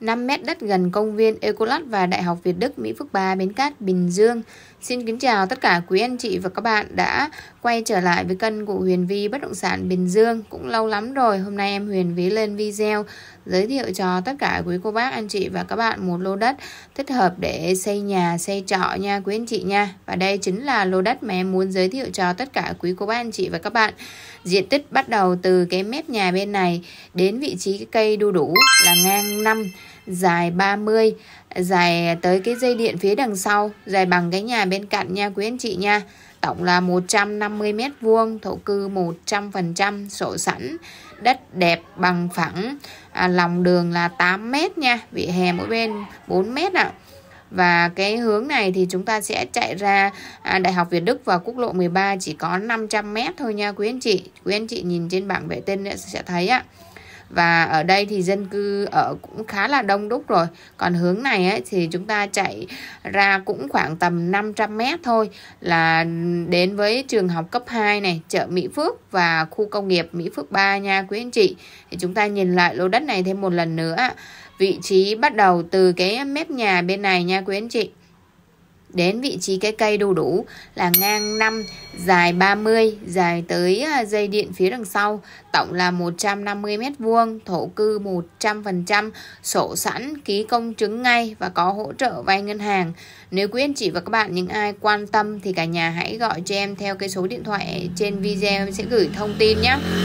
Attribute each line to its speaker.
Speaker 1: 5 mét đất gần công viên Ecolat và Đại học Việt Đức Mỹ Phước 3 Bến Cát Bình Dương. Xin kính chào tất cả quý anh chị và các bạn đã quay trở lại với kênh của Huyền Vi Bất động sản Bình Dương. Cũng lâu lắm rồi, hôm nay em Huyền Vi lên video giới thiệu cho tất cả quý cô bác anh chị và các bạn một lô đất thích hợp để xây nhà, xây trọ nha quý anh chị nha. Và đây chính là lô đất mà em muốn giới thiệu cho tất cả quý cô bác anh chị và các bạn. Diện tích bắt đầu từ cái mép nhà bên này đến vị trí cái cây đu đủ là ngang 5 dài 30 dài tới cái dây điện phía đằng sau dài bằng cái nhà bên cạnh nha quý anh chị nha tổng là 150 mét vuông thổ cư 100% sổ sẵn đất đẹp bằng phẳng à, lòng đường là 8 mét nha vỉa hè mỗi bên 4 mét ạ à. Và cái hướng này thì chúng ta sẽ chạy ra à, Đại học Việt Đức và quốc lộ 13 chỉ có 500m thôi nha quý anh chị. Quý anh chị nhìn trên bảng vệ tinh sẽ thấy ạ và ở đây thì dân cư ở cũng khá là đông đúc rồi còn hướng này ấy, thì chúng ta chạy ra cũng khoảng tầm 500 mét thôi là đến với trường học cấp 2 này chợ Mỹ Phước và khu công nghiệp Mỹ Phước 3 nha quý anh chị thì chúng ta nhìn lại lô đất này thêm một lần nữa vị trí bắt đầu từ cái mép nhà bên này nha quý anh chị đến vị trí cái cây đủ đủ là ngang 5, dài 30, dài tới à, dây điện phía đằng sau, tổng là 150 m2, thổ cư 100%, sổ sẵn, ký công chứng ngay và có hỗ trợ vay ngân hàng. Nếu quý anh chị và các bạn những ai quan tâm thì cả nhà hãy gọi cho em theo cái số điện thoại trên video em sẽ gửi thông tin nhé.